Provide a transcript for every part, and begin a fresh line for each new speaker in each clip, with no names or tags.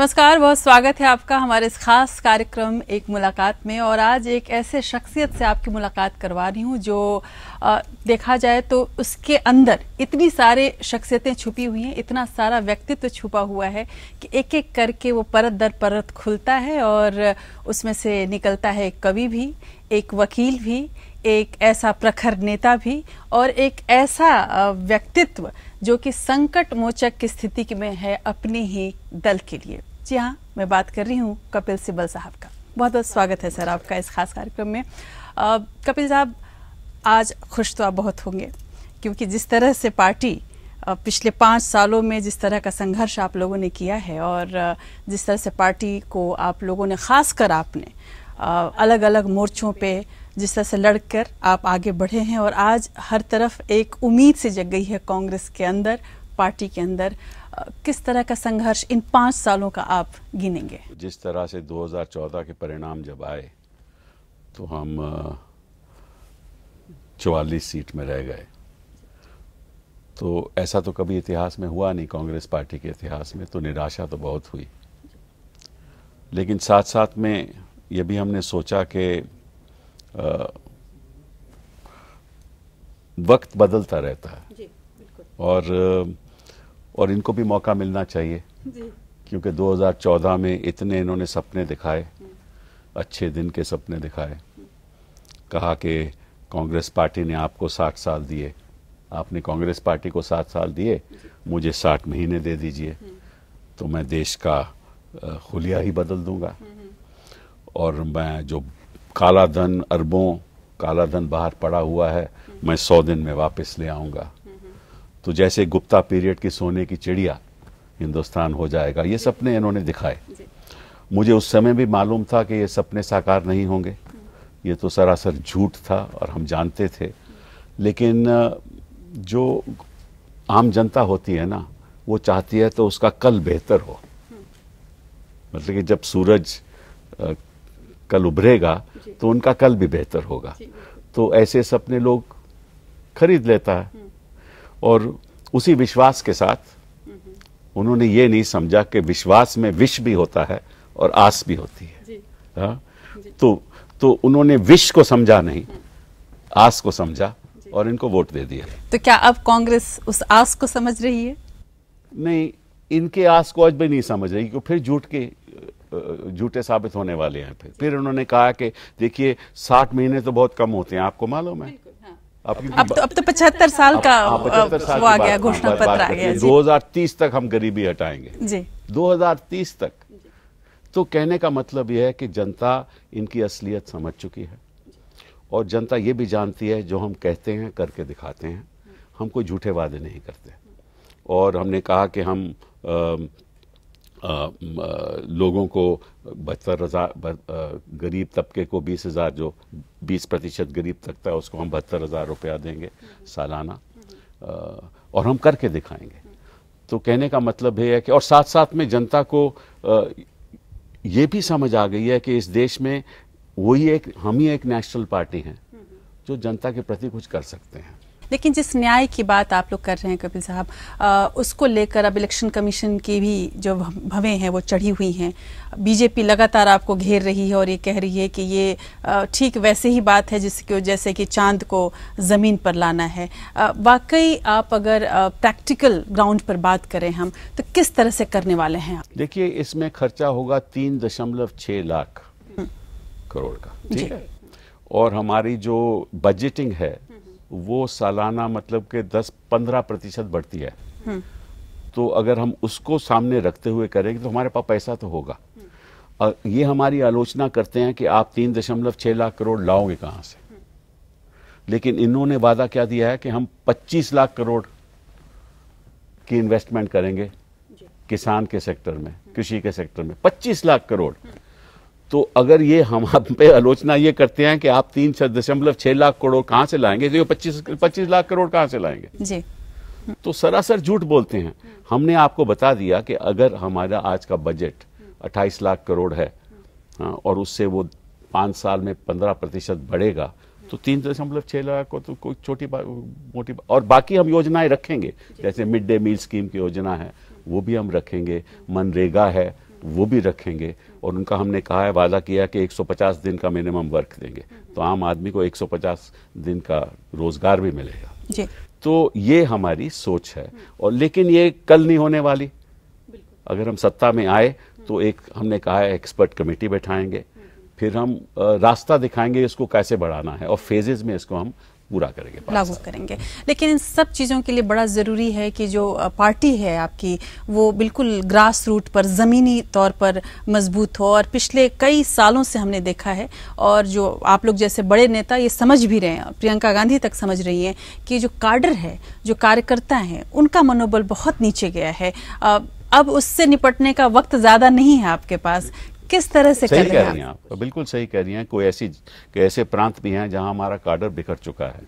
नमस्कार बहुत स्वागत है आपका हमारे इस खास कार्यक्रम एक मुलाकात में और आज एक ऐसे शख्सियत से आपकी मुलाकात करवा रही हूँ जो आ, देखा जाए तो उसके अंदर इतनी सारे शख्सियतें छुपी हुई हैं इतना सारा व्यक्तित्व छुपा हुआ है कि एक एक करके वो परत दर परत खुलता है और उसमें से निकलता है एक कवि भी एक वकील भी एक ऐसा प्रखर नेता भी और एक ऐसा व्यक्तित्व जो कि संकट मोचक की स्थिति में है अपने ही दल के लिए जी हाँ मैं बात कर रही हूँ कपिल सिब्बल साहब का बहुत बहुत स्वागत है सर आपका इस खास कार्यक्रम में कपिल साहब आज खुश तो आप बहुत होंगे क्योंकि जिस तरह से पार्टी पिछले पाँच सालों में जिस तरह का संघर्ष आप लोगों ने किया है और जिस तरह से पार्टी को आप लोगों ने खास कर आपने अलग अलग मोर्चों पे जिस तरह से लड़कर आप आगे बढ़े हैं और आज हर तरफ एक उम्मीद से जग गई है कांग्रेस के अंदर पार्टी के अंदर किस तरह का संघर्ष इन पाँच सालों का आप गिनेंगे
जिस तरह से 2014 के परिणाम जब आए तो हम चवालीस सीट में रह गए तो ऐसा तो कभी इतिहास में हुआ नहीं कांग्रेस पार्टी के इतिहास में तो निराशा तो बहुत हुई लेकिन साथ साथ में ये भी हमने सोचा कि वक्त बदलता रहता है और और इनको भी मौका मिलना चाहिए क्योंकि 2014 में इतने इन्होंने सपने दिखाए अच्छे दिन के सपने दिखाए कहा कि कांग्रेस पार्टी ने आपको साठ साल दिए आपने कांग्रेस पार्टी को सात साल दिए मुझे साठ महीने दे दीजिए तो मैं देश का खुलिया ही बदल दूंगा और मैं जो काला धन अरबों काला धन बाहर पड़ा हुआ है मैं सौ दिन में वापस ले आऊंगा तो जैसे गुप्ता पीरियड की सोने की चिड़िया हिंदुस्तान हो जाएगा ये सपने इन्होंने दिखाए मुझे उस समय भी मालूम था कि ये सपने साकार नहीं होंगे ये तो सरासर झूठ था और हम जानते थे लेकिन जो आम जनता होती है ना वो चाहती है तो उसका कल बेहतर हो मतलब कि जब सूरज कल उभरेगा तो उनका कल भी बेहतर होगा तो ऐसे सपने लोग खरीद लेता है हम्म। और उसी विश्वास के साथ उन्होंने ये नहीं समझा कि विश्वास में विष भी होता है और आस भी होती है जी। हाँ? तो तो उन्होंने विष को समझा नहीं हम्म। आस को समझा और इनको वोट दे दिया
तो क्या अब कांग्रेस उस आस को समझ रही है
नहीं इनके आस को आज भी नहीं समझ रही क्योंकि फिर झूठ के झूठे साबित होने वाले हैं फिर फिर उन्होंने कहा कि देखिए साठ महीने तो बहुत कम होते हैं आपको मालूम है अब तो अब
तो पचहत्तर साल का हाँ, वो आ गया घोषणा पत्र आ गया
तीस तक हम गरीबी हटाएंगे जी तीस तक तो कहने का मतलब यह है कि जनता इनकी असलियत समझ चुकी है और जनता ये भी जानती है जो हम कहते हैं करके दिखाते हैं हम कोई झूठे वादे नहीं करते और हमने कहा कि हम लोगों को बहत्तर हज़ार गरीब तबके को बीस हज़ार जो बीस प्रतिशत गरीब तबका है उसको हम बहत्तर हज़ार रुपया देंगे सालाना और हम करके दिखाएंगे तो कहने का मतलब ये है कि और साथ साथ में जनता को ये भी समझ आ गई है कि इस देश में वही एक हम ही एक नेशनल पार्टी हैं जो जनता के प्रति कुछ कर सकते हैं
लेकिन जिस न्याय की बात आप लोग कर रहे हैं कपिल साहब उसको लेकर अब इलेक्शन कमीशन की भी जो भवें हैं वो चढ़ी हुई हैं बीजेपी लगातार आपको घेर रही है और ये कह रही है कि ये ठीक वैसे ही बात है जिसके जैसे कि चांद को ज़मीन पर लाना है वाकई आप अगर प्रैक्टिकल ग्राउंड पर बात करें हम तो किस तरह से करने वाले हैं
देखिए इसमें खर्चा होगा तीन दशमलव छः लाख हम्म। करोड़ का ठीक है और हमारी जो बजटिंग है वो सालाना मतलब के 10-15 प्रतिशत बढ़ती है तो अगर हम उसको सामने रखते हुए करेंगे तो हमारे पास पैसा तो होगा और ये हमारी आलोचना करते हैं कि आप तीन दशमलव छः लाख करोड़ लाओगे कहाँ से लेकिन इन्होंने वादा क्या दिया है कि हम 25 लाख करोड़ की इन्वेस्टमेंट करेंगे किसान के सेक्टर में कृषि के सेक्टर में 25 लाख करोड़ तो अगर ये हम आप पे आलोचना ये करते हैं कि आप तीन दशमलव छह लाख करोड़ कहाँ से लाएंगे तो ये पच्चीस पच्चीस लाख करोड़ कहाँ से लाएंगे जी तो सरासर झूठ बोलते हैं हमने आपको बता दिया कि अगर हमारा आज का बजट 28 लाख करोड़ है हाँ, और उससे वो पांच साल में 15 प्रतिशत बढ़ेगा तो तीन दशमलव छह लाख को तो कोई छोटी बात मोटी बा, और बाकी हम योजनाएं रखेंगे जैसे मिड डे मील स्कीम की योजना है वो भी हम रखेंगे मनरेगा है वो भी रखेंगे और उनका हमने कहा है वादा किया कि 150 दिन का मिनिमम वर्क देंगे तो आम आदमी को 150 दिन का रोजगार भी मिलेगा जी तो ये हमारी सोच है और लेकिन ये कल नहीं होने वाली अगर हम सत्ता में आए तो एक हमने कहा है एक्सपर्ट कमेटी बैठाएंगे फिर हम रास्ता दिखाएंगे इसको कैसे बढ़ाना है और फेजेज में इसको हम पूरा करेंगे लागू
करेंगे लेकिन इन सब चीज़ों के लिए बड़ा ज़रूरी है कि जो पार्टी है आपकी वो बिल्कुल ग्रास रूट पर ज़मीनी तौर पर मजबूत हो और पिछले कई सालों से हमने देखा है और जो आप लोग जैसे बड़े नेता ये समझ भी रहे हैं और प्रियंका गांधी तक समझ रही हैं कि जो कार्डर है जो कार्यकर्ता हैं उनका मनोबल बहुत नीचे गया है अब उससे निपटने का वक्त ज़्यादा नहीं है आपके पास किस तरह से सही कह रही हैं
आप बिल्कुल सही कह रही हैं कोई ऐसी ऐसे प्रांत भी हैं जहां हमारा कार्डर बिखर चुका है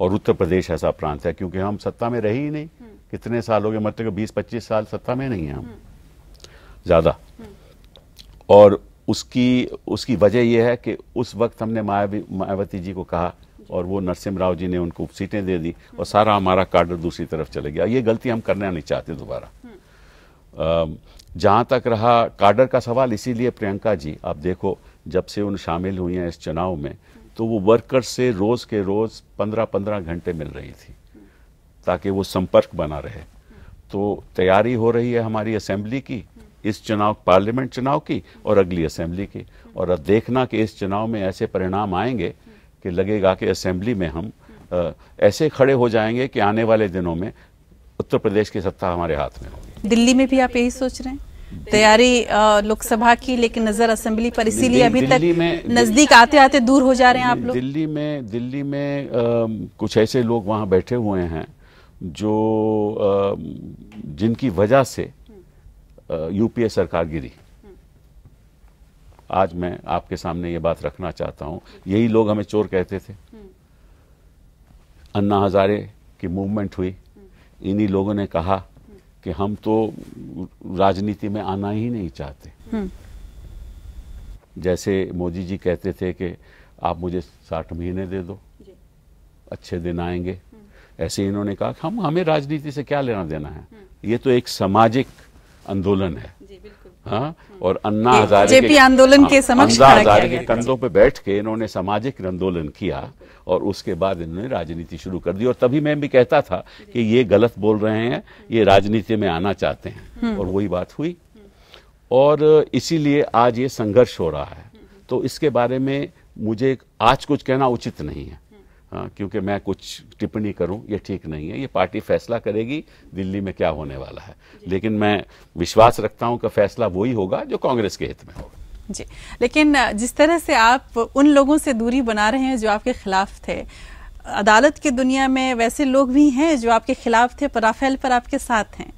और उत्तर प्रदेश ऐसा प्रांत है क्योंकि हम सत्ता में रहे ही नहीं हम्म। कितने साल हो गए मतलब बीस पच्चीस साल सत्ता में नहीं है हम हम्म। ज़्यादा हम्म। और उसकी उसकी वजह यह है कि उस वक्त हमने मायावी मायावती जी को कहा और वो नरसिम राव जी ने उनको सीटें दे दी और सारा हमारा कार्डर दूसरी तरफ चले गया ये गलती हम करना नहीं चाहते दोबारा जहाँ तक रहा काडर का सवाल इसीलिए प्रियंका जी आप देखो जब से उन शामिल हुई हैं इस चुनाव में तो वो वर्कर्स से रोज़ के रोज़ पंद्रह पंद्रह घंटे मिल रही थी ताकि वो संपर्क बना रहे तो तैयारी हो रही है हमारी असेंबली की इस चुनाव पार्लियामेंट चुनाव की और अगली असेंबली की और अब देखना कि इस चुनाव में ऐसे परिणाम आएंगे कि लगेगा कि असेंबली में हम आ, ऐसे खड़े हो जाएंगे कि आने वाले दिनों में उत्तर प्रदेश की सत्ता हमारे हाथ में हो
दिल्ली में भी आप यही सोच रहे हैं तैयारी लोकसभा की लेकिन नजर असेंबली पर इसीलिए अभी तक नजदीक आते आते दूर हो जा रहे हैं आप लोग
दिल्ली में दिल्ली में आ, कुछ ऐसे लोग वहाँ बैठे हुए हैं जो आ, जिनकी वजह से यूपीए सरकार गिरी आज मैं आपके सामने ये बात रखना चाहता हूँ यही लोग हमें चोर कहते थे अन्ना हजारे की मूवमेंट हुई इन्हीं लोगों ने कहा कि हम तो राजनीति में आना ही नहीं चाहते
हम्म।
जैसे मोदी जी कहते थे कि आप मुझे साठ महीने दे दो अच्छे दिन आएंगे हम्म। ऐसे इन्होंने कहा हम हमें राजनीति से क्या लेना देना है हम्म। ये तो एक सामाजिक आंदोलन है जी, हाँ? और अन्ना हजारे आंदोलन हाँ, के समक्ष अन्ना हजारे के कंधों पर बैठ के इन्होंने सामाजिक आंदोलन किया और उसके बाद इन्होंने राजनीति शुरू कर दी और तभी मैं भी कहता था कि ये गलत बोल रहे हैं ये राजनीति में आना चाहते हैं हम्म। और वही बात हुई और इसीलिए आज ये संघर्ष हो रहा है तो इसके बारे में मुझे आज कुछ कहना उचित नहीं है हाँ, क्योंकि मैं कुछ टिप्पणी करूं ये ठीक नहीं है ये पार्टी फैसला करेगी दिल्ली में क्या होने वाला है लेकिन मैं विश्वास रखता हूं कि फैसला वही होगा जो कांग्रेस के हित में होगा
जी लेकिन जिस तरह से आप उन लोगों से दूरी बना रहे हैं जो आपके खिलाफ थे अदालत की दुनिया में वैसे लोग भी हैं जो आपके खिलाफ थे पर राफेल पर आपके साथ हैं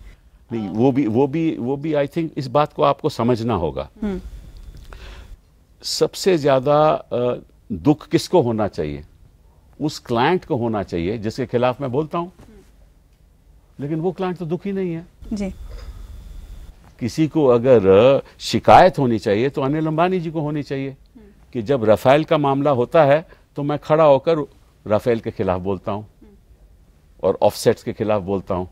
नहीं वो भी वो भी वो भी आई थिंक इस बात को आपको समझना होगा हम्म। सबसे ज़्यादा दुख किसको होना चाहिए उस क्लाइंट को होना चाहिए जिसके खिलाफ मैं बोलता हूँ लेकिन वो क्लाइंट तो दुखी नहीं है जी किसी को अगर शिकायत होनी चाहिए तो अनिल अंबानी जी को होनी चाहिए कि जब राफेल का मामला होता है तो मैं खड़ा होकर राफेल के खिलाफ बोलता हूं और ऑफसेट्स के खिलाफ बोलता हूं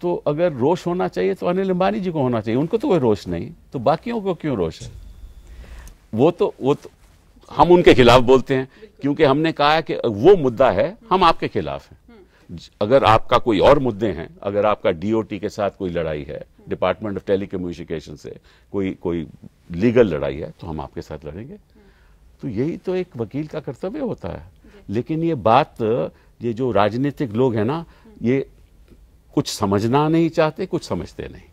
तो अगर रोष होना चाहिए तो अनिल अंबानी जी को होना चाहिए उनको तो कोई रोष नहीं तो बाकियों को क्यों रोष है वो तो वो तो हम उनके खिलाफ बोलते हैं क्योंकि हमने कहा है कि वो मुद्दा है हम आपके खिलाफ हैं अगर आपका कोई और मुद्दे हैं अगर आपका डीओटी के साथ कोई लड़ाई है डिपार्टमेंट ऑफ टेलीकम्युनिकेशन से कोई कोई लीगल लड़ाई है तो हम आपके साथ लड़ेंगे तो यही तो एक वकील का कर्तव्य होता है लेकिन ये बात ये जो राजनीतिक लोग हैं ना ये कुछ समझना नहीं चाहते कुछ समझते नहीं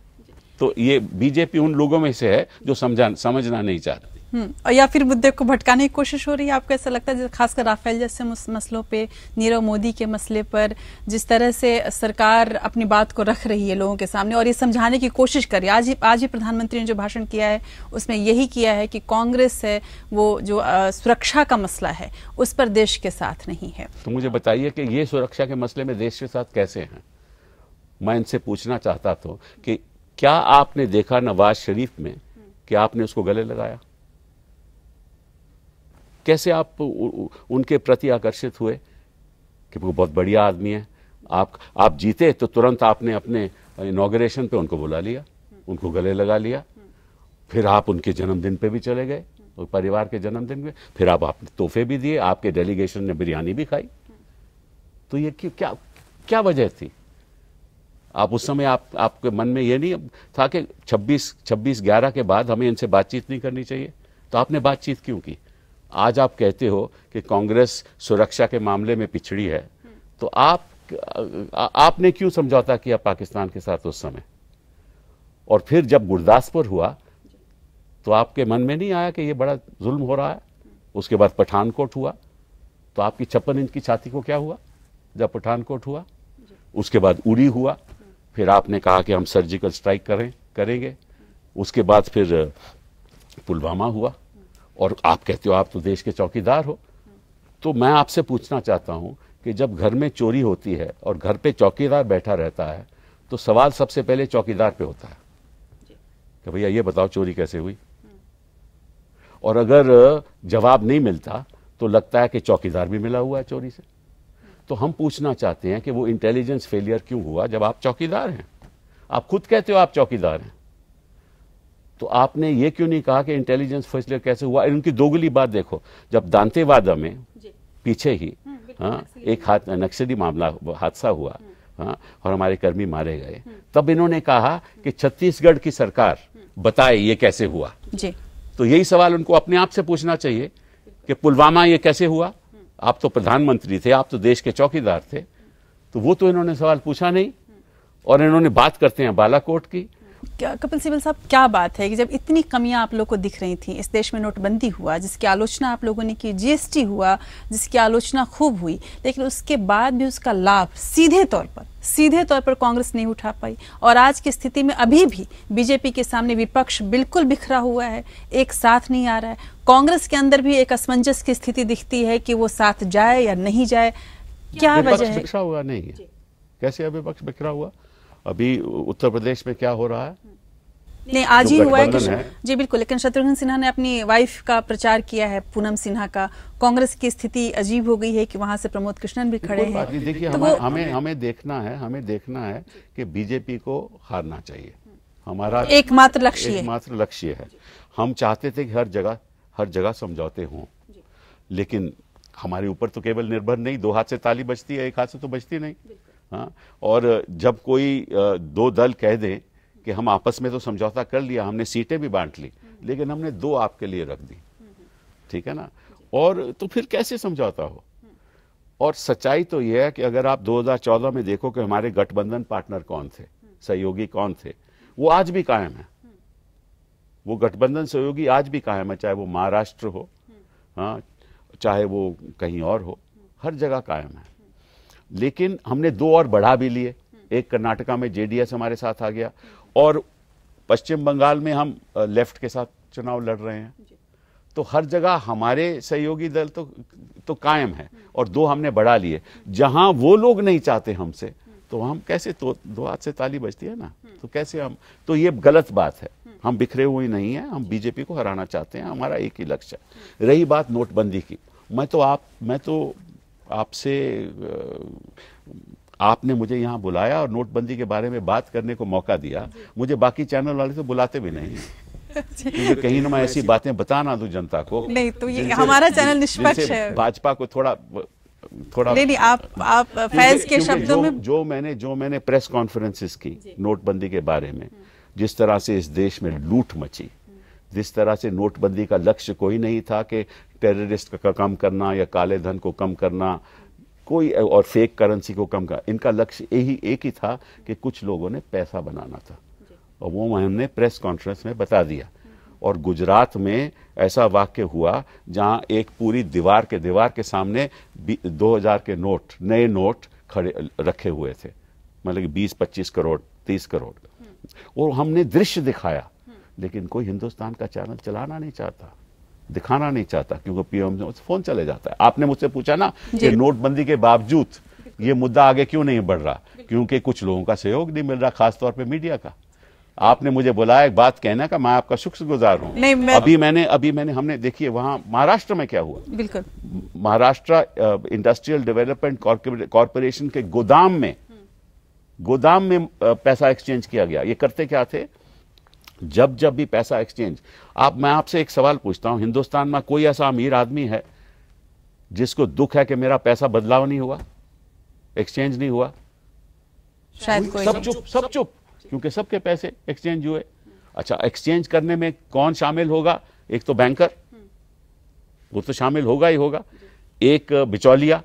तो ये बीजेपी उन लोगों में से है जो समझा समझना नहीं चाहते
हम्म, और या फिर मुद्दे को भटकाने की कोशिश हो रही है आपको ऐसा लगता है खासकर राफेल जैसे मसलों पे नीरव मोदी के मसले पर जिस तरह से सरकार अपनी बात को रख रही है लोगों के सामने और ये समझाने की कोशिश कर रही है आज ही आज ही प्रधानमंत्री ने जो भाषण किया है उसमें यही किया है कि कांग्रेस है वो जो आ, सुरक्षा का मसला है उस पर देश के साथ नहीं है
तो मुझे बताइए कि ये सुरक्षा के मसले में देश के साथ कैसे हैं मैं इनसे पूछना चाहता था कि क्या आपने देखा नवाज शरीफ में कि आपने उसको गले लगाया कैसे आप उनके प्रति आकर्षित हुए कि वो बहुत बढ़िया आदमी है आप आप जीते तो तुरंत आपने अपने इनोग्रेशन पे उनको बुला लिया उनको गले लगा लिया फिर आप उनके जन्मदिन पे भी चले गए और परिवार के जन्मदिन में फिर आप आपने तोहफे भी दिए आपके डेलीगेशन ने बिरयानी भी खाई तो ये क्यों क्या क्या वजह थी आप उस समय आप आपके मन में ये नहीं था कि 26 26 ग्यारह के बाद हमें इनसे बातचीत नहीं करनी चाहिए तो आपने बातचीत क्यों की आज आप कहते हो कि कांग्रेस सुरक्षा के मामले में पिछड़ी है तो आप आ, आपने क्यों समझौता किया पाकिस्तान के साथ उस समय और फिर जब गुरदासपुर हुआ तो आपके मन में नहीं आया कि ये बड़ा जुल्म हो रहा है उसके बाद पठानकोट हुआ तो आपकी छप्पन इंच की छाती को क्या हुआ जब पठानकोट हुआ उसके बाद उड़ी हुआ फिर आपने कहा कि हम सर्जिकल स्ट्राइक करें करेंगे उसके बाद फिर पुलवामा हुआ और आप कहते हो आप तो देश के चौकीदार हो तो मैं आपसे पूछना चाहता हूं कि जब घर में चोरी होती है और घर पे चौकीदार बैठा रहता है तो सवाल सबसे पहले चौकीदार पे होता है कि भैया ये बताओ चोरी कैसे हुई और अगर जवाब नहीं मिलता तो लगता है कि चौकीदार भी मिला हुआ है चोरी से तो हम पूछना चाहते हैं कि वो इंटेलिजेंस फेलियर क्यों हुआ जब आप चौकीदार हैं आप खुद कहते हो आप चौकीदार हैं तो आपने ये क्यों नहीं कहा कि इंटेलिजेंस फैसले कैसे हुआ उनकी दोगली बात देखो जब दांतेवादा में पीछे ही हम्म, हाँ एक हाथ नक्सली मामला हादसा हुआ हम्म। हाँ और हमारे कर्मी मारे गए हम्म। तब इन्होंने कहा कि छत्तीसगढ़ की सरकार बताए ये कैसे हुआ जी तो यही सवाल उनको अपने आप से पूछना चाहिए कि पुलवामा ये कैसे हुआ आप तो प्रधानमंत्री थे आप तो देश के चौकीदार थे तो वो तो इन्होंने सवाल पूछा नहीं और इन्होंने बात करते हैं बालाकोट की
कपिल सिबल साहब क्या बात है कि जब इतनी कमियां आप लोग को दिख रही थी इस देश में नोटबंदी हुआ जिसकी आलोचना आप लोगों ने की जीएसटी हुआ जिसकी आलोचना खूब हुई लेकिन उसके बाद भी उसका लाभ सीधे तौर पर सीधे तौर पर कांग्रेस नहीं उठा पाई और आज की स्थिति में अभी भी बीजेपी के सामने विपक्ष बिल्कुल बिखरा हुआ है एक साथ नहीं आ रहा है कांग्रेस के अंदर भी एक असमंजस की स्थिति दिखती है कि वो साथ जाए या नहीं जाए क्या वजह है
हुआ नहीं कैसे अभी पक्ष बिखरा हुआ अभी उत्तर प्रदेश में क्या हो रहा है नहीं आज ही हुआ है कि
जी बिल्कुल लेकिन शत्रुघ्न सिन्हा ने अपनी वाइफ का प्रचार किया है पूनम सिन्हा का कांग्रेस की स्थिति अजीब हो गई है कि वहां से प्रमोद कृष्णन भी खड़े हैं देखिए तो हमें हमें
हमें देखना है हमें देखना है कि बीजेपी को हारना चाहिए हमारा एकमात्र लक्ष्य एकमात्र लक्ष्य है हम चाहते थे कि हर जगह हर जगह समझौते हों लेकिन हमारे ऊपर तो केवल निर्भर नहीं दो हाथ से ताली बजती है एक हाथ से तो बजती नहीं हाँ और जब कोई दो दल कह दें कि हम आपस में तो समझौता कर लिया हमने सीटें भी बांट ली लेकिन हमने दो आपके लिए रख दी ठीक है ना और तो फिर कैसे समझौता हो और सच्चाई तो यह है कि अगर आप 2014 में देखो कि हमारे गठबंधन पार्टनर कौन थे सहयोगी कौन थे वो आज भी कायम है वो गठबंधन सहयोगी आज भी कायम है चाहे वो महाराष्ट्र हो हाँ चाहे वो कहीं और हो हर जगह कायम है लेकिन हमने दो और बढ़ा भी लिए हम्म। एक कर्नाटका में जेडीएस हमारे साथ आ गया और पश्चिम बंगाल में हम लेफ्ट के साथ चुनाव लड़ रहे हैं तो हर जगह हमारे सहयोगी दल तो तो कायम है हम्म। और दो हमने बढ़ा लिए जहां वो लोग नहीं चाहते हमसे हम्म। तो हम कैसे तो दो हाथ से ताली बजती है ना तो कैसे हम तो ये गलत बात है हम बिखरे हुए नहीं है हम बीजेपी को हराना चाहते हैं हमारा एक ही लक्ष्य है रही बात नोटबंदी की मैं तो आप मैं तो आपसे आपने मुझे यहाँ बुलाया और नोटबंदी के बारे में बात करने को मौका दिया मुझे बाकी चैनल वाले तो बुलाते भी नहीं
तो कहीं ना मैं ऐसी
बातें बता ना दूं जनता को नहीं तो ये हमारा चैनल निष्पक्ष है भाजपा को थोड़ा थोड़ा नहीं नहीं आप
आप फैंस के शब्दों में
जो मैंने जो मैंने प्रेस कॉन्फ्रेंसिस की नोटबंदी के बारे में जिस तरह से इस देश में लूट मची जिस तरह से नोटबंदी का लक्ष्य कोई नहीं था कि टेररिस्ट का कम करना या काले धन को कम करना कोई और फेक करेंसी को कम करना इनका लक्ष्य यही एक ही था कि कुछ लोगों ने पैसा बनाना था और वो हमने प्रेस कॉन्फ्रेंस में बता दिया और गुजरात में ऐसा वाक्य हुआ जहाँ एक पूरी दीवार के दीवार के सामने 2000 के नोट नए नोट खड़े रखे हुए थे मतलब कि 20-25 करोड़ 30 करोड़ हम्म। और हमने दृश्य दिखाया लेकिन कोई हिंदुस्तान का चैनल चलाना नहीं चाहता दिखाना नहीं चाहता क्योंकि पीएम फोन चले जाता है आपने मुझसे पूछा ना कि नोटबंदी के बावजूद ये मुद्दा आगे क्यों नहीं बढ़ रहा क्योंकि कुछ लोगों का सहयोग नहीं मिल रहा खासतौर पर मीडिया का आपने मुझे बुलाया एक बात कहना का मैं आपका शुक्रगुजार हूँ मैं... अभी मैंने अभी मैंने हमने देखिए वहाँ महाराष्ट्र में क्या हुआ बिल्कुल महाराष्ट्र इंडस्ट्रियल डेवलपमेंट कॉरपोरेशन के गोदाम में हम्म। गोदाम में पैसा एक्सचेंज किया गया ये करते क्या थे जब जब भी पैसा एक्सचेंज आप मैं आपसे एक सवाल पूछता हूं हिंदुस्तान में कोई ऐसा अमीर आदमी है जिसको दुख है कि मेरा पैसा बदलाव नहीं हुआ एक्सचेंज नहीं हुआ शायद कोई सब चुप सब चुप क्योंकि सबके पैसे एक्सचेंज हुए अच्छा एक्सचेंज करने में कौन शामिल होगा एक तो बैंकर वो तो शामिल होगा ही होगा एक बिचौलिया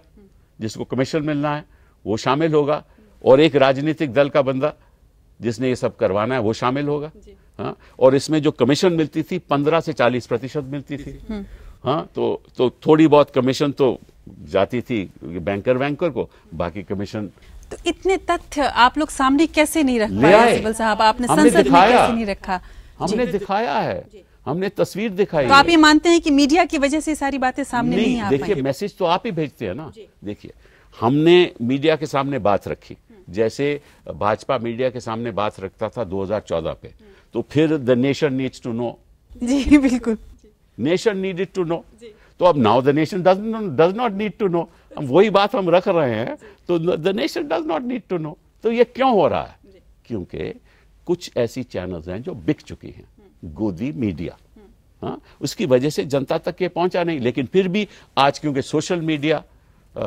जिसको कमीशन मिलना है वो शामिल होगा और एक राजनीतिक दल का बंदा जिसने ये सब करवाना है वो शामिल होगा हाँ और इसमें जो कमीशन मिलती थी पंद्रह से चालीस प्रतिशत मिलती थी हम्म। हाँ तो तो थोड़ी बहुत कमीशन तो जाती थी बैंकर बैंकर को बाकी कमीशन
तो इतने तथ्य आप लोग सामने कैसे नहीं रख पाए साहब आपने संसद में कैसे नहीं रखा
हमने दिखाया है हमने तस्वीर दिखाई तो आप ये
मानते हैं कि मीडिया की वजह से सारी बातें सामने नहीं, नहीं देखिए
मैसेज तो आप ही भेजते हैं ना देखिए हमने मीडिया के सामने बात रखी जैसे भाजपा मीडिया के सामने बात रखता था 2014 पे तो फिर the nation needs to know जी बिल्कुल नेशन नीडेड टू नो तो अब now the nation does not need to know हम वही बात हम रख रहे हैं तो the nation does not need to know तो ये क्यों हो रहा है क्योंकि कुछ ऐसी चैनल्स हैं जो बिक चुकी हैं हम्म। गोदी मीडिया हम्म। हाँ उसकी वजह से जनता तक ये पहुंचा नहीं लेकिन फिर भी आज क्योंकि सोशल मीडिया आ,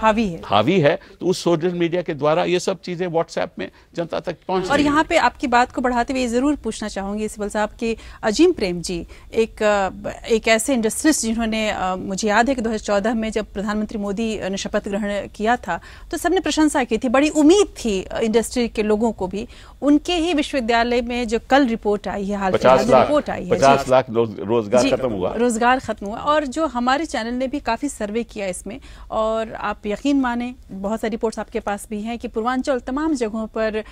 हावी है हावी है तो उस सोशल मीडिया के द्वारा ये सब चीजें व्हाट्सएप में जनता तक पहुंच और यहाँ
पे आपकी बात को बढ़ाते हुए जरूर पूछना चाहूंगी सिबल साहब के अजीम प्रेम जी एक एक ऐसे इंडस्ट्रिस्ट जिन्होंने मुझे याद है कि 2014 में जब प्रधानमंत्री मोदी ने शपथ ग्रहण किया था तो सबने प्रशंसा की थी बड़ी उम्मीद थी इंडस्ट्री के लोगों को भी उनके ही विश्वविद्यालय में जो कल रिपोर्ट आई है हाल फिलहाल रिपोर्ट आई है पचास लाख
रोजगार खत्म हुआ
रोजगार खत्म हुआ और जो हमारे चैनल ने भी काफी सर्वे किया इसमें और आप यकीन माने बहुत सारी रिपोर्ट्स आपके पास भी हैं कि पूर्वांचल तमाम जगहों पर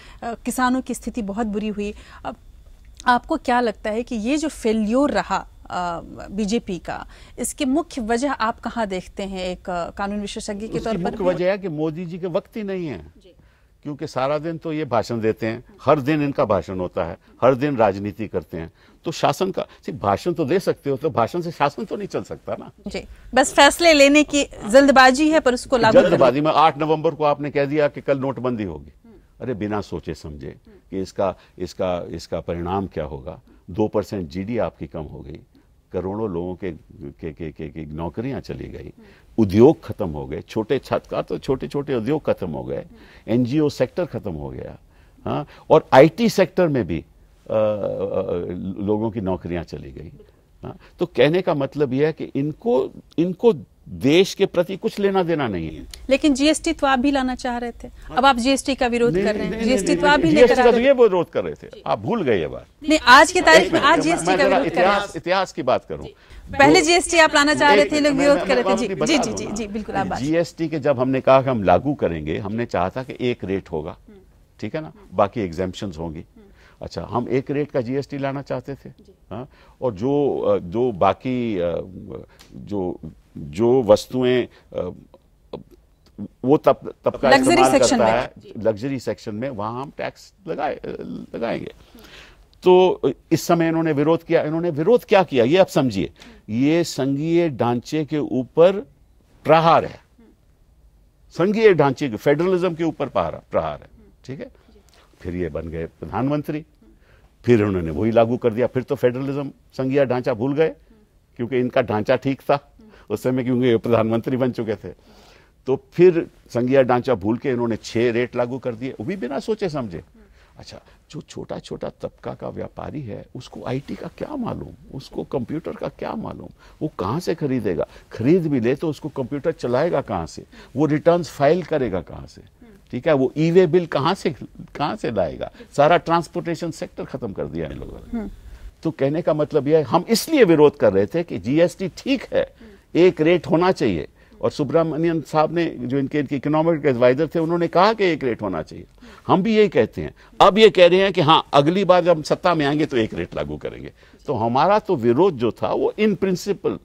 किसानों की स्थिति बहुत बुरी हुई अब आपको क्या लगता है कि ये जो फेल्योर रहा बीजेपी का इसकी मुख्य वजह आप कहाँ देखते हैं एक कानून विशेषज्ञ के तौर पर मुख्य वजह
है कि मोदी जी के वक्त ही नहीं है क्योंकि सारा दिन तो ये भाषण देते हैं हर दिन इनका भाषण होता है हर दिन राजनीति करते हैं तो शासन का सिर्फ भाषण तो दे सकते हो तो भाषण से शासन तो नहीं चल सकता ना
जी बस फैसले लेने की जल्दबाजी है पर उसको लागू जल्दबाजी
में आठ नवंबर को आपने कह दिया कि कल नोटबंदी होगी अरे बिना सोचे समझे कि इसका इसका इसका परिणाम क्या होगा दो परसेंट जी आपकी कम हो गई करोड़ों लोगों के के के के, के नौकरियां चली गई उद्योग खत्म हो गए छोटे छत का हाँ, तो छोटे छोटे उद्योग खत्म हो गए एनजीओ सेक्टर खत्म हो गया हाँ और आईटी सेक्टर में भी लोगों की नौकरियां चली गई हाँ, तो कहने का मतलब यह है कि इनको इनको देश के प्रति कुछ लेना देना नहीं है
लेकिन जीएसटी तो आप भी लाना चाह रहे थे हाँ। अब आप जीएसटी का विरोध कर रहे हैं जीएसटी तो आप भी लेकर तो ये
विरोध कर रहे थे आप भूल गए ये बात
नहीं आज की तारीख में आज जीएसटी का विरोध इतिहास
इतिहास की बात करूं पहले जीएसटी
आप लाना चाह रहे थे लोग विरोध कर रहे थे जी जी जी जी बिल्कुल आप
जीएसटी के जब हमने कहा कि हम लागू करेंगे हमने चाहा था कि एक रेट होगा ठीक है ना बाकी एग्जामेशन होंगी अच्छा हम एक रेट का जीएसटी लाना चाहते थे हाँ और जो जो बाकी जो जो वस्तुएं वो तब का इस्तेमाल करता है लग्जरी सेक्शन में वहां हम टैक्स लगाए लगाएंगे तो इस समय इन्होंने विरोध किया इन्होंने विरोध क्या किया ये आप समझिए ये संघीय ढांचे के ऊपर प्रहार है संघीय ढांचे के फेडरलिज्म के ऊपर प्रहार है ठीक है फिर ये बन गए प्रधानमंत्री फिर उन्होंने वही लागू कर दिया फिर तो फेडरलिज्म संघीय ढांचा भूल गए क्योंकि इनका ढांचा ठीक था उस समय क्योंकि ये प्रधानमंत्री बन चुके थे तो फिर संघीय ढांचा भूल के इन्होंने छः रेट लागू कर दिए वो भी बिना सोचे समझे अच्छा जो छोटा छोटा तबका का व्यापारी है उसको आईटी का क्या मालूम उसको कंप्यूटर का क्या मालूम वो कहाँ से खरीदेगा खरीद भी ले तो उसको कंप्यूटर चलाएगा कहाँ से वो रिटर्न्स फाइल करेगा कहाँ से ठीक है वो ई वे बिल कहां से कहां से लाएगा सारा ट्रांसपोर्टेशन सेक्टर खत्म कर दिया इन लोगों ने तो कहने का मतलब यह है हम इसलिए विरोध कर रहे थे कि जीएसटी ठीक है एक रेट होना चाहिए और सुब्रमण्यन साहब ने जो इनके इनके इकोनॉमिक एडवाइजर थे उन्होंने कहा कि एक रेट होना चाहिए हम भी यही कहते हैं अब ये कह रहे हैं कि हाँ अगली बार जब सत्ता में आएंगे तो एक रेट लागू करेंगे तो हमारा तो विरोध जो था वो in principle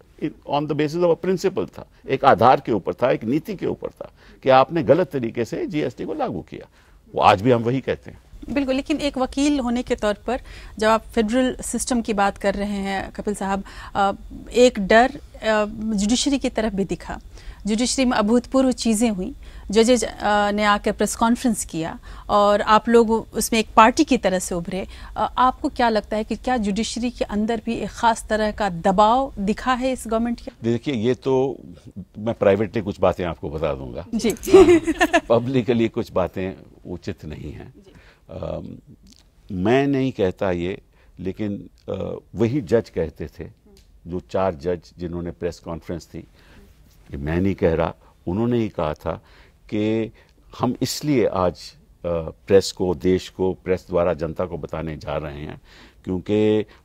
on the basis of a principle था एक आधार के ऊपर था एक नीति के ऊपर था कि आपने गलत तरीके से जीएसटी को लागू किया वो आज भी हम वही कहते हैं
बिल्कुल लेकिन एक वकील होने के तौर पर जब आप फेडरल सिस्टम की बात कर रहे हैं कपिल साहब एक डर जुडिशरी की तरफ भी दिखा जुडिशरी में अभूतपूर्व चीज़ें हुई जजेज ने आकर प्रेस कॉन्फ्रेंस किया और आप लोग उसमें एक पार्टी की तरह से उभरे आपको क्या लगता है कि क्या जुडिशरी के अंदर भी एक ख़ास तरह का दबाव दिखा है इस गवर्नमेंट के
देखिए ये तो मैं प्राइवेटली कुछ बातें आपको बता दूंगा जी पब्लिकली कुछ बातें उचित नहीं आ, मैं नहीं कहता ये लेकिन वही जज कहते थे जो चार जज जिन्होंने प्रेस कॉन्फ्रेंस थी मैं नहीं कह रहा उन्होंने ही कहा था कि हम इसलिए आज प्रेस को देश को प्रेस द्वारा जनता को बताने जा रहे हैं क्योंकि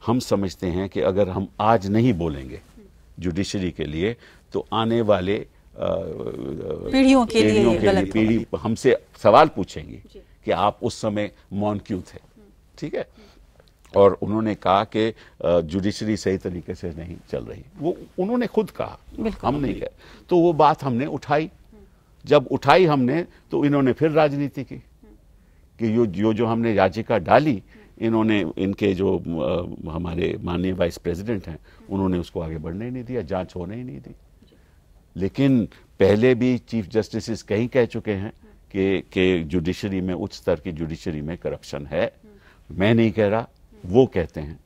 हम समझते हैं कि अगर हम आज नहीं बोलेंगे जुडिशरी के लिए तो आने वाले पीढ़ियों के लिए, के लिए पीढ़ी हमसे सवाल पूछेंगे कि आप उस समय मौन क्यों थे हम्म। ठीक है और उन्होंने कहा कि जुडिशरी सही तरीके से नहीं चल रही वो उन्होंने खुद कहा हम नहीं कहे तो वो बात हमने उठाई जब उठाई हमने तो इन्होंने फिर राजनीति की कि यो जो जो हमने याचिका डाली इन्होंने इनके जो आ, हमारे माननीय वाइस प्रेसिडेंट हैं उन्होंने उसको आगे बढ़ने ही नहीं दिया जांच होने ही नहीं दी लेकिन पहले भी चीफ जस्टिस कहीं कह चुके हैं कि कि जुडिशरी में उच्च स्तर की जुडिशरी में करप्शन है मैं नहीं कह रहा वो कहते हैं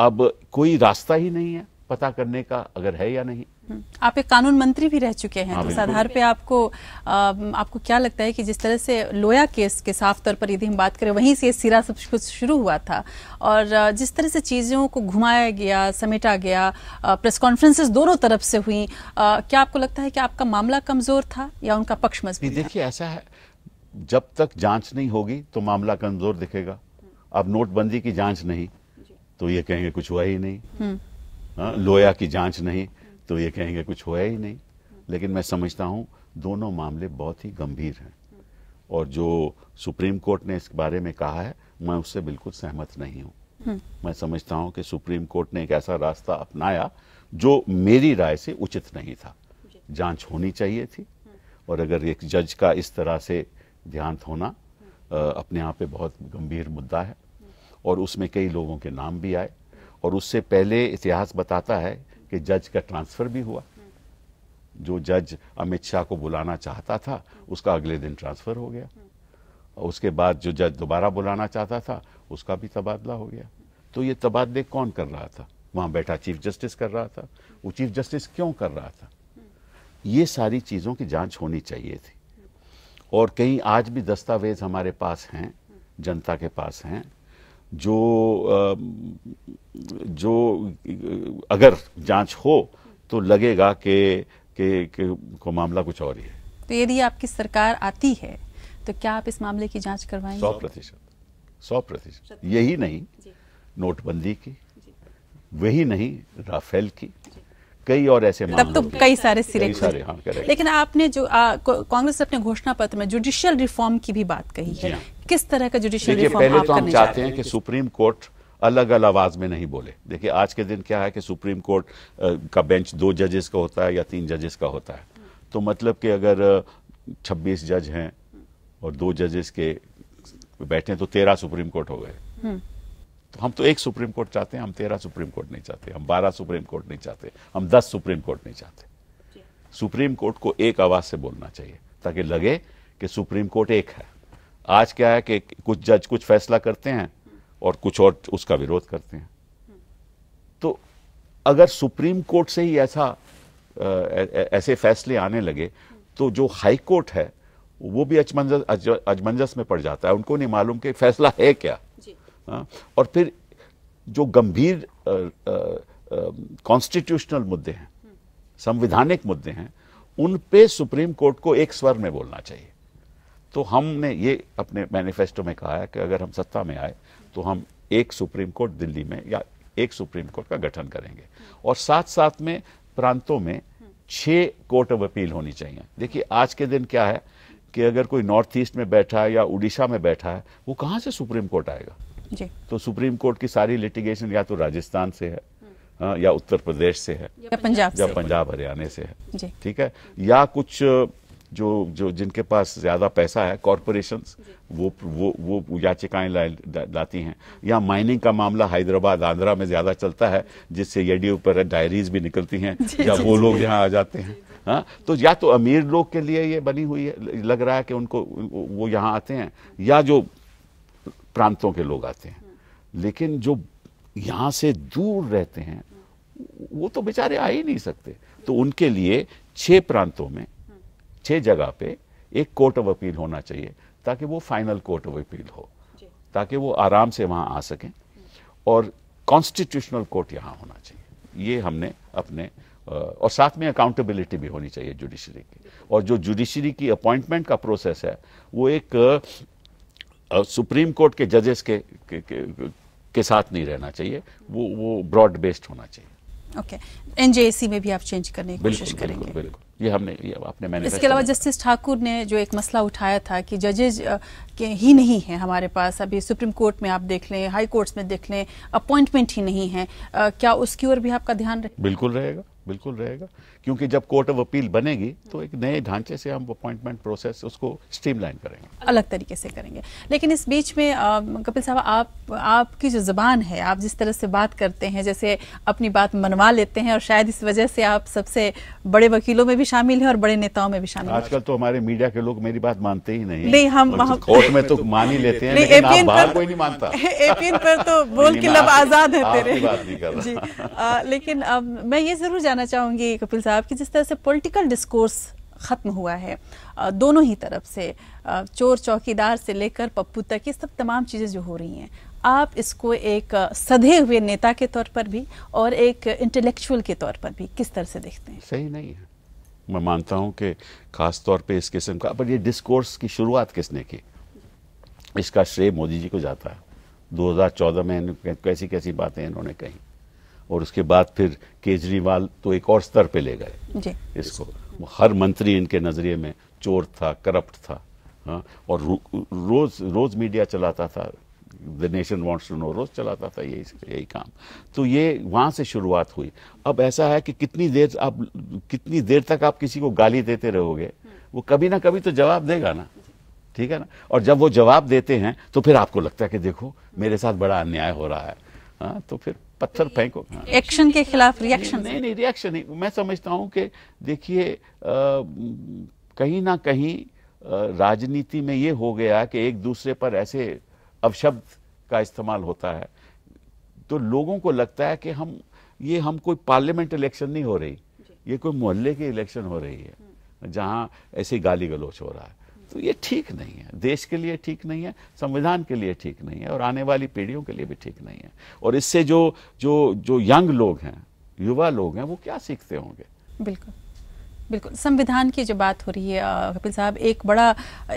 अब कोई रास्ता ही नहीं है पता करने का अगर है या नहीं हम्म।
आप एक कानून मंत्री भी रह चुके हैं हाँ, तो इस आधार पे आपको आ, आपको क्या लगता है कि जिस तरह से लोया केस के साफ तौर पर यदि हम बात करें वहीं से सिरा सब कुछ शुरू हुआ था और जिस तरह से चीज़ों को घुमाया गया समेटा गया प्रेस कॉन्फ्रेंसेस दोनों तरफ से हुई आ, क्या आपको लगता है कि आपका मामला कमज़ोर था या उनका पक्ष मजबूत
देखिए ऐसा है जब तक जाँच नहीं होगी तो मामला कमज़ोर दिखेगा अब नोटबंदी की जाँच नहीं तो ये कहेंगे कुछ हुआ ही नहीं हम्म। हाँ, लोया की जाँच नहीं तो ये कहेंगे कुछ होया ही नहीं लेकिन मैं समझता हूँ दोनों मामले बहुत ही गंभीर हैं और जो सुप्रीम कोर्ट ने इस बारे में कहा है मैं उससे बिल्कुल सहमत नहीं हूँ हम्म। मैं समझता हूँ कि सुप्रीम कोर्ट ने एक ऐसा रास्ता अपनाया जो मेरी राय से उचित नहीं था जांच होनी चाहिए थी और अगर एक जज का इस तरह से देहांत होना अपने आप पे बहुत गंभीर मुद्दा है और उसमें कई लोगों के नाम भी आए और उससे पहले इतिहास बताता है कि जज का ट्रांसफ़र भी हुआ जो जज अमित शाह को बुलाना चाहता था उसका अगले दिन ट्रांसफ़र हो गया और उसके बाद जो जज दोबारा बुलाना चाहता था उसका भी तबादला हो गया तो ये तबादले कौन कर रहा था वहाँ बैठा चीफ जस्टिस कर रहा था वो चीफ जस्टिस क्यों कर रहा था ये सारी चीज़ों की जांच होनी चाहिए थी और कहीं आज भी दस्तावेज हमारे पास हैं जनता के पास हैं जो जो अगर जांच हो तो लगेगा कि कि, को मामला कुछ और ही है
तो यदि आपकी सरकार आती है तो क्या आप इस मामले की जांच करवाएंगे सौ
प्रतिशत सौ प्रतिशत यही नहीं नोटबंदी की वही नहीं राफेल की कई और ऐसे तब तो कई सारे सिरे कई सारे हाँ, लेकिन
आपने जो कांग्रेस अपने घोषणा पत्र में जुडिशियल रिफॉर्म की भी बात कही है हाँ। किस तरह का जुडिशियल रिफॉर्म पहले तो हम चाहते हैं कि
सुप्रीम कोर्ट अलग अलग आवाज में नहीं बोले देखिए आज के दिन क्या है कि सुप्रीम कोर्ट का बेंच दो जजेस का होता है या तीन जजेस का होता है तो मतलब कि अगर 26 जज हैं और दो जजेस के बैठे तो तेरह सुप्रीम कोर्ट हो गए हम्म। तो हम तो एक सुप्रीम कोर्ट चाहते हैं हम तेरह सुप्रीम कोर्ट नहीं चाहते हम बारह सुप्रीम कोर्ट नहीं चाहते हम दस सुप्रीम कोर्ट नहीं चाहते सुप्रीम कोर्ट को एक आवाज से बोलना चाहिए ताकि लगे कि सुप्रीम कोर्ट एक है आज क्या है कि कुछ जज कुछ फैसला करते हैं और कुछ और उसका विरोध करते हैं तो अगर सुप्रीम कोर्ट से ही ऐसा ऐसे फैसले आने लगे तो जो हाई कोर्ट है वो भी अजमंजस अजमंजस में पड़ जाता है उनको नहीं मालूम कि फैसला है क्या हाँ? और फिर जो गंभीर कॉन्स्टिट्यूशनल मुद्दे हैं संविधानिक मुद्दे हैं उन पे सुप्रीम कोर्ट को एक स्वर में बोलना चाहिए तो हमने ये अपने मैनिफेस्टो में कहा है कि अगर हम सत्ता में आए तो हम एक सुप्रीम कोर्ट दिल्ली में या एक सुप्रीम कोर्ट का गठन करेंगे और साथ साथ में प्रांतों में छह कोर्ट ऑफ अपील होनी चाहिए देखिए आज के दिन क्या है कि अगर कोई नॉर्थ ईस्ट में बैठा है या उड़ीसा में बैठा है वो कहाँ से सुप्रीम कोर्ट आएगा तो सुप्रीम कोर्ट की सारी लिटिगेशन या तो राजस्थान से है हम्म। हाँ, या उत्तर प्रदेश से है
या पंजाब या
पंजाब हरियाणा से है ठीक है या कुछ जो जो जिनके पास ज़्यादा पैसा है कॉरपोरेशन वो वो वो याचिकाएं ला, लाती हैं या माइनिंग का मामला हैदराबाद आंध्रा में ज़्यादा चलता है जिससे येडी पर डायरीज भी निकलती हैं या वो लोग यहाँ आ जाते हैं हाँ तो या तो अमीर लोग के लिए ये बनी हुई है लग रहा है कि उनको वो यहाँ आते हैं या जो प्रांतों के लोग आते हैं लेकिन जो यहाँ से दूर रहते हैं वो तो बेचारे आ ही नहीं सकते तो उनके लिए छह प्रांतों में छह जगह पे एक कोर्ट ऑफ अपील होना चाहिए ताकि वो फाइनल कोर्ट ऑफ अपील हो ताकि वो आराम से वहाँ आ सकें और कॉन्स्टिट्यूशनल कोर्ट यहाँ होना चाहिए ये हमने अपने और साथ में अकाउंटेबिलिटी भी होनी चाहिए जुडिशरी की और जो जुडिशरी की अपॉइंटमेंट का प्रोसेस है वो एक सुप्रीम कोर्ट के जजेस के के, के, के साथ नहीं रहना चाहिए वो वो ब्रॉड बेस्ड होना चाहिए
ओके okay. एनजेएसी में भी आप चेंज करने की कोशिश करेंगे
बिल्कुल, ये हमने ये आपने मैंने इसके अलावा
जस्टिस ठाकुर ने जो एक मसला उठाया था कि जजेज के ही नहीं है हमारे पास अभी सुप्रीम कोर्ट में आप देख लें हाई कोर्ट्स में देख लें अपॉइंटमेंट ही नहीं है क्या उसकी ओर भी आपका ध्यान रहे
बिल्कुल रहेगा बिल्कुल रहेगा क्योंकि जब कोर्ट ऑफ अपील बनेगी तो एक नए ढांचे से हम अपॉइंटमेंट प्रोसेस उसको स्ट्रीमलाइन करेंगे
अलग तरीके से करेंगे लेकिन इस बीच में कपिल साहब आप आपकी जो जबान है आप जिस तरह से बात करते हैं जैसे अपनी बात मनवा लेते हैं और शायद इस वजह से आप सबसे बड़े वकीलों में भी शामिल हैं और बड़े नेताओं में भी शामिल आजकल
तो हमारे मीडिया के लोग मेरी बात मानते ही नहीं नहीं हम कोर्ट में तो मान ही लेते हैं एपीएन पर कोई नहीं मानता
एपीएन पर तो बोल के लब आजाद है तेरे लेकिन मैं ये जरूर जानना चाहूंगी कपिल साहब ख़राब कि जिस तरह से पॉलिटिकल डिस्कोर्स ख़त्म हुआ है दोनों ही तरफ से चोर चौकीदार से लेकर पप्पू तक ये सब तमाम चीज़ें जो हो रही हैं आप इसको एक सधे हुए नेता के तौर पर भी और एक इंटेलेक्चुअल के तौर पर भी किस तरह से देखते
हैं सही नहीं है मैं मानता हूं कि ख़ास तौर पे इस किस्म का पर ये डिस्कोर्स की शुरुआत किसने की इसका श्रेय मोदी जी को जाता है 2014 में कैसी कैसी बातें इन्होंने कही और उसके बाद फिर केजरीवाल तो एक और स्तर पे ले गए इसको हर मंत्री इनके नज़रिए में चोर था करप्ट था हा? और रो, रोज रोज मीडिया चलाता था the nation wants to know रोज चलाता था यही यही काम तो ये वहाँ से शुरुआत हुई अब ऐसा है कि कितनी देर आप कितनी देर तक आप किसी को गाली देते रहोगे वो कभी ना कभी तो जवाब देगा ना ठीक है ना और जब वो जवाब देते हैं तो फिर आपको लगता है कि देखो मेरे साथ बड़ा अन्याय हो रहा है हाँ तो फिर पत्थर फेंको एक्शन के खिलाफ रिएक्शन नहीं नहीं रिएक्शन नहीं मैं समझता हूँ कि देखिए कहीं ना कहीं राजनीति में ये हो गया कि एक दूसरे पर ऐसे अपशब्द का इस्तेमाल होता है तो लोगों को लगता है कि हम ये हम कोई पार्लियामेंट इलेक्शन नहीं हो रही ये कोई मोहल्ले की इलेक्शन हो रही है जहाँ ऐसी गाली गलोच हो रहा है तो ये ठीक नहीं है देश के लिए ठीक नहीं है संविधान के लिए ठीक नहीं है और आने वाली पीढ़ियों के लिए भी ठीक नहीं है और इससे जो जो जो यंग लोग हैं युवा लोग हैं वो क्या सीखते होंगे
बिल्कुल बिल्कुल संविधान की जो बात हो रही है कपिल साहब एक बड़ा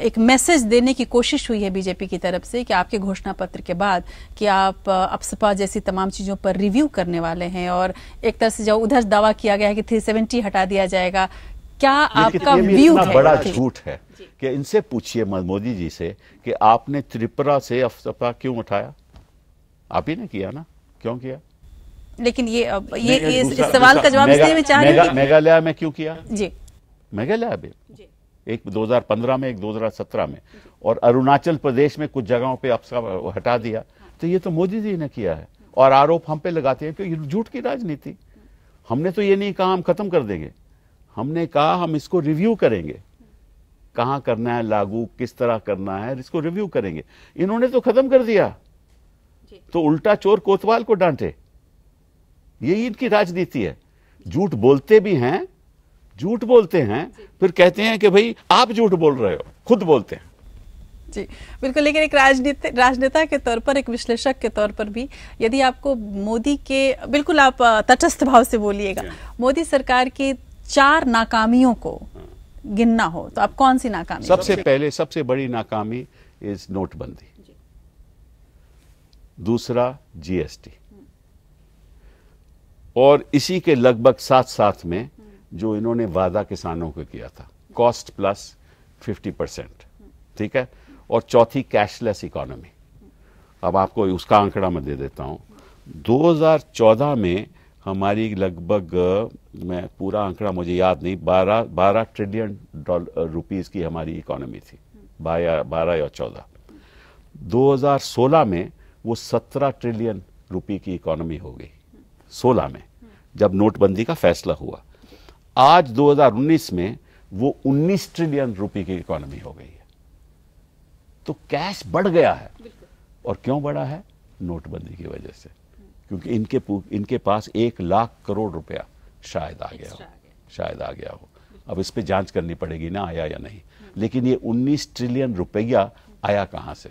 एक मैसेज देने की कोशिश हुई है बीजेपी की तरफ से कि आपके घोषणा पत्र के बाद कि आप अपसपा जैसी तमाम चीज़ों पर रिव्यू करने वाले हैं और एक तरह से जो उधर दावा किया गया है कि 370 हटा दिया जाएगा क्या आपका व्यू है बड़ा झूठ
है कि इनसे पूछिए मोदी जी से कि आपने त्रिपुरा से अफसपा क्यों उठाया आप ही ने किया ना क्यों किया
लेकिन ये अब, ये, इस सवाल का जवाब इसलिए मैं चाह रही
मेघालय में क्यों किया जी मेघालय में एक 2015 में एक 2017 में और अरुणाचल प्रदेश में कुछ जगहों पे आपका हटा दिया तो ये तो मोदी जी ने किया है और आरोप हम पे लगाते हैं कि झूठ की राजनीति हमने तो ये नहीं कहा हम खत्म कर देंगे हमने कहा हम इसको रिव्यू करेंगे कहां करना है लागू किस तरह करना है इसको रिव्यू करेंगे इन्होंने तो खत्म कर दिया जी। तो उल्टा चोर कोतवाल को डांटे यही इनकी राजनीति है झूठ बोलते भी हैं झूठ बोलते हैं फिर कहते हैं कि भाई आप झूठ बोल रहे हो खुद बोलते हैं जी
बिल्कुल लेकिन एक राजनीति राजनेता के तौर पर एक विश्लेषक के तौर पर भी यदि आपको मोदी के बिल्कुल आप तटस्थ भाव से बोलिएगा मोदी सरकार की चार नाकामियों को हाँ। गिनना हो तो आप कौन सी नाकामी सबसे
पहले सबसे बड़ी नाकामी इज नोटबंदी दूसरा जीएसटी और इसी के लगभग साथ साथ में जो इन्होंने वादा किसानों को किया था कॉस्ट प्लस 50 परसेंट ठीक है और चौथी कैशलेस इकोनॉमी अब आपको उसका आंकड़ा मैं दे देता हूं 2014 में हमारी लगभग मैं पूरा आंकड़ा मुझे याद नहीं बारह बारह ट्रिलियन डॉलर रुपीज़ की हमारी इकोनॉमी थी बारह बारह या चौदह 2016 में वो 17 ट्रिलियन रुपी की इकोनॉमी हो गई 16 में जब नोटबंदी का फैसला हुआ आज 2019 में वो 19 ट्रिलियन रुपी की इकोनॉमी हो गई है तो कैश बढ़ गया है और क्यों बढ़ा है नोटबंदी की वजह से क्योंकि इनके इनके पास एक लाख करोड़ रुपया शायद आ गया हो शायद आ गया हो अब इस पर जांच करनी पड़ेगी ना आया या नहीं लेकिन ये 19 ट्रिलियन रुपया आया कहाँ से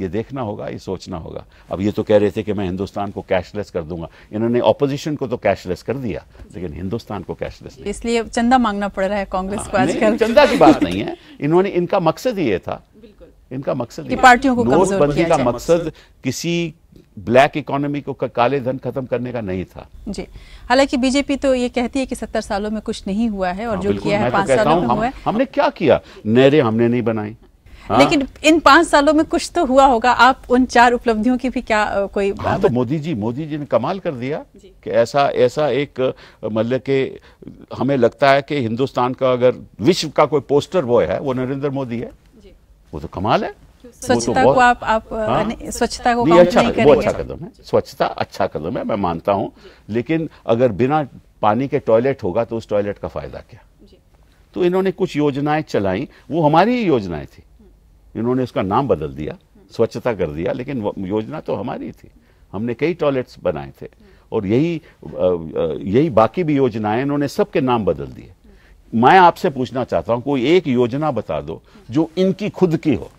ये देखना होगा ये सोचना होगा अब ये तो कह रहे थे कि मैं हिंदुस्तान को कैशलेस कर दूंगा इन्होंने ऑपोजिशन को तो कैशलेस कर दिया लेकिन हिंदुस्तान को कैशलेस
इसलिए चंदा मांगना पड़ रहा है कांग्रेस को हाँ, आजकल चंदा की बात नहीं
है इन्होंने इनका मकसद ये था इनका मकसद पार्टियों को नोटबंदी का मकसद किसी ब्लैक इकोनॉमी को काले धन खत्म करने का नहीं था
जी हालांकि बीजेपी तो ये कहती है कि सत्तर सालों में कुछ नहीं हुआ है और हाँ, जो किया है तो पांच सालों में हुआ है
हमने क्या किया नहरे हमने नहीं बनाई हाँ? लेकिन
इन पांच सालों में कुछ तो हुआ होगा आप उन चार उपलब्धियों की भी क्या कोई हाँ, तो
मोदी जी मोदी जी ने कमाल कर दिया कि ऐसा ऐसा एक मतलब के हमें लगता है कि हिंदुस्तान का अगर विश्व का कोई पोस्टर बॉय है वो नरेंद्र मोदी है वो तो कमाल है स्वच्छता तो को आप
आप हाँ? स्वच्छता को नहीं अच्छा नहीं वो अच्छा कदम है
स्वच्छता अच्छा कदम है मैं मानता हूँ लेकिन अगर बिना पानी के टॉयलेट होगा तो उस टॉयलेट का फायदा क्या तो इन्होंने कुछ योजनाएं चलाई वो हमारी ही योजनाएं थी इन्होंने उसका नाम बदल दिया स्वच्छता कर दिया लेकिन योजना तो हमारी थी हमने कई टॉयलेट्स बनाए थे और यही यही बाकी भी योजनाएं इन्होंने सबके नाम बदल दिए मैं आपसे पूछना चाहता हूं कोई एक योजना बता दो जो इनकी खुद की हो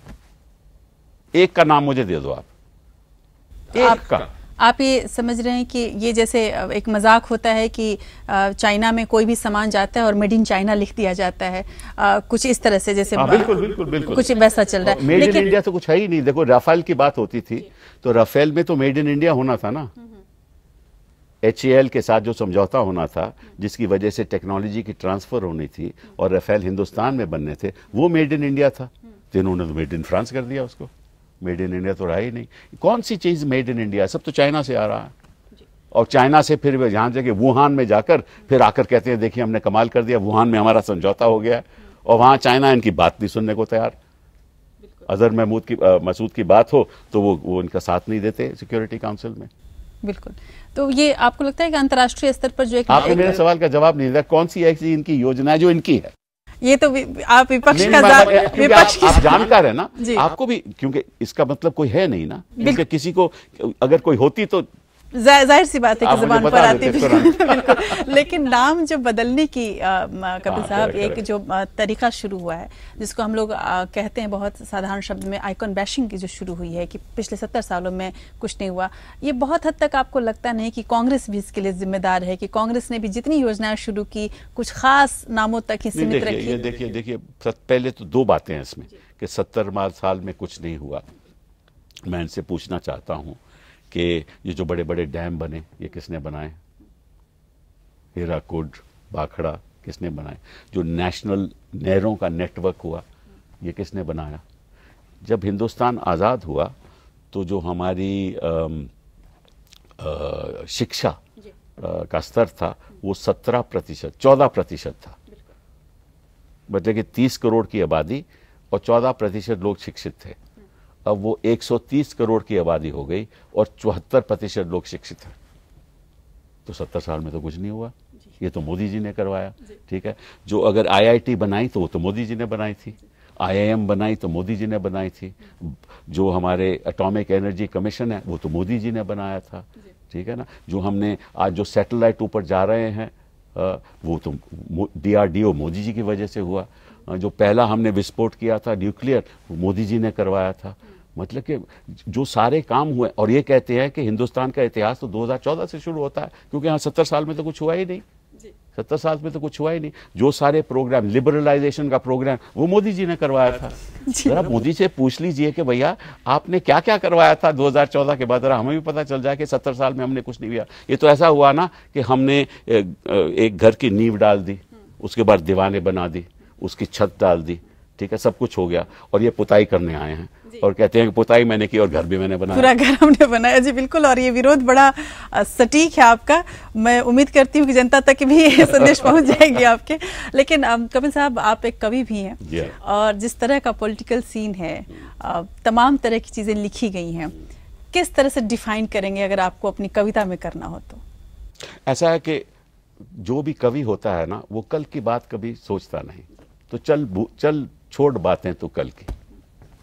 एक का नाम मुझे दे दो आप एक आप, का
आप ये समझ रहे हैं कि ये जैसे एक मजाक होता है कि चाइना में कोई भी सामान जाता है और मेड इन चाइना लिख दिया जाता है आ, कुछ इस तरह से जैसे आ, हाँ, बिल्कुल बिल्कुल बिल्कुल कुछ वैसा चल रहा है मेड इन इंडिया
तो कुछ है ही नहीं देखो राफेल की बात होती थी तो राफेल में तो मेड इन इंडिया होना था ना हम्म, हम्म। एच के साथ जो समझौता होना था जिसकी वजह से टेक्नोलॉजी की ट्रांसफर होनी थी और राफेल हिंदुस्तान में बनने थे वो मेड इन इंडिया था जिन्होंने हम्म। तो, तो मेड इन फ्रांस कर दिया उसको मेड इन इंडिया तो रहा ही नहीं कौन सी चीज़ मेड इन इंडिया सब तो चाइना से आ रहा है और चाइना से फिर यहाँ जाके वुहान में जाकर फिर आकर कहते हैं देखिए हमने कमाल कर दिया वुहान में हमारा समझौता हो गया और वहाँ चाइना इनकी बात नहीं सुनने को तैयार अजहर महमूद की मसूद की बात हो तो वो वो इनका साथ नहीं देते सिक्योरिटी काउंसिल में
बिल्कुल तो ये आपको लगता है कि अंतर्राष्ट्रीय स्तर पर जो आपने मेरे
सवाल का जवाब नहीं दिया कौन सी ऐसी इनकी योजना है जो इनकी है
ये तो आप विपक्ष का विपक्ष आप, आप जानकार है ना आपको
भी क्योंकि इसका मतलब कोई है नहीं ना क्योंकि किसी को अगर कोई होती तो जाहिर सी बात है कि जबान पर आती
बिल्कुल लेकिन नाम जो बदलने की कपिल हाँ, साहब एक जो तरीका शुरू हुआ है जिसको हम लोग कहते हैं बहुत साधारण शब्द में आइकॉन बैशिंग की जो शुरू हुई है कि पिछले सत्तर सालों में कुछ नहीं हुआ ये बहुत हद तक आपको लगता नहीं कि कांग्रेस भी इसके लिए जिम्मेदार है कि कांग्रेस ने भी जितनी योजनाएं शुरू की कुछ खास नामों तक ही सीमित रखी देखिए
देखिए पहले तो दो बातें हैं इसमें कि सत्तर साल में कुछ नहीं हुआ मैं इनसे पूछना चाहता हूँ कि ये जो बड़े बड़े डैम बने ये किसने बनाए हीराकुड बाखड़ा किसने बनाए जो नेशनल नहरों का नेटवर्क हुआ ये किसने बनाया जब हिंदुस्तान आज़ाद हुआ तो जो हमारी आ, आ, शिक्षा आ, का स्तर था वो सत्रह प्रतिशत चौदह प्रतिशत था मतलब कि तीस करोड़ की आबादी और चौदह प्रतिशत लोग शिक्षित थे अब वो 130 करोड़ की आबादी हो गई और चौहत्तर प्रतिशत लोग शिक्षित हैं तो सत्तर साल में तो कुछ नहीं हुआ ये तो मोदी जी ने करवाया ठीक है जो अगर आईआईटी बनाई तो वो तो मोदी जी ने बनाई थी आईआईएम बनाई तो मोदी जी ने बनाई थी जो हमारे एटॉमिक एनर्जी कमीशन है वो तो मोदी जी ने बनाया था ठीक है ना जो हमने आज जो सैटेलाइट ऊपर जा रहे हैं वो तो डीआरडीओ मोदी जी की वजह से हुआ जो पहला हमने विस्फोट किया था न्यूक्लियर वो मोदी जी ने करवाया था मतलब कि जो सारे काम हुए और ये कहते हैं कि हिंदुस्तान का इतिहास तो 2014 से शुरू होता है क्योंकि यहाँ सत्तर साल में तो कुछ हुआ ही नहीं सत्तर साल में तो कुछ हुआ ही नहीं जो सारे प्रोग्राम लिबरलाइजेशन का प्रोग्राम वो मोदी जी ने करवाया था जरा मोदी से पूछ लीजिए कि भैया आपने क्या क्या करवाया था 2014 के बाद हमें भी पता चल जाए कि सत्तर साल में हमने कुछ नहीं किया ये तो ऐसा हुआ ना कि हमने एक घर की नींव डाल दी हम्म। उसके बाद दीवाने बना दी उसकी छत डाल दी ठीक है सब कुछ हो गया और ये पुताई करने आए हैं और कहते हैं कि पुताई मैंने की और घर भी मैंने बनाया पूरा
घर हमने बनाया जी बिल्कुल और ये विरोध बड़ा सटीक है आपका मैं उम्मीद करती हूँ कि जनता तक भी ये संदेश पहुंच जाएगी आपके लेकिन कपिल साहब आप एक कवि भी हैं हाँ। और जिस तरह का पॉलिटिकल सीन है तमाम तरह की चीज़ें लिखी गई हैं किस तरह से डिफाइन करेंगे अगर आपको अपनी कविता में करना हो तो
ऐसा है कि जो भी कवि होता है ना वो कल की बात कभी सोचता नहीं तो चल चल छोड़ बातें तो कल की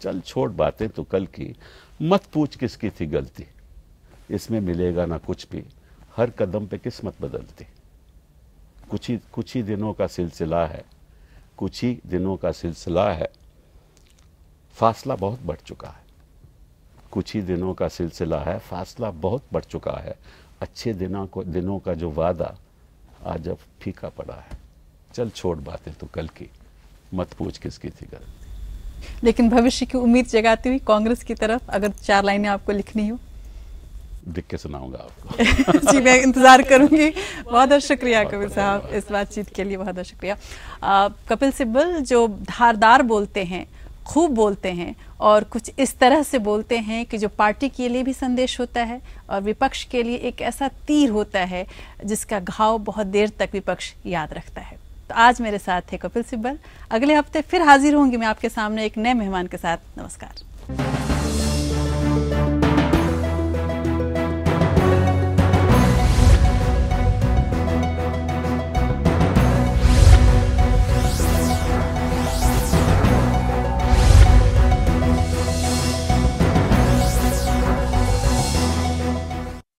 चल छोड़ बातें तो कल की मत पूछ किसकी थी गलती इसमें मिलेगा ना कुछ भी हर कदम पे किस्मत बदलती कुछ ही कुछ ही दिनों का सिलसिला है कुछ ही दिनों का सिलसिला है फासला बहुत बढ़ चुका है कुछ ही दिनों का सिलसिला है फासला बहुत बढ़ चुका है अच्छे दिनों को दिनों का जो वादा आज अब फीका पड़ा है चल छोड़ बातें तो कल की मत पूछ किसकी थी गलती
लेकिन भविष्य की उम्मीद जगाती हुई कांग्रेस की तरफ अगर चार लाइनें आपको लिखनी हो
दिख के सुनाऊंगा आपको
जी मैं इंतजार करूंगी बहुत बहुत शुक्रिया कपिल साहब इस बातचीत के लिए बहुत बहुत शुक्रिया आ, कपिल सिब्बल जो धारदार बोलते हैं खूब बोलते हैं और कुछ इस तरह से बोलते हैं कि जो पार्टी के लिए भी संदेश होता है और विपक्ष के लिए एक ऐसा तीर होता है जिसका घाव बहुत देर तक विपक्ष याद रखता है तो आज मेरे साथ थे कपिल सिब्बल अगले हफ्ते फिर हाजिर होंगी मैं आपके सामने एक नए मेहमान के साथ नमस्कार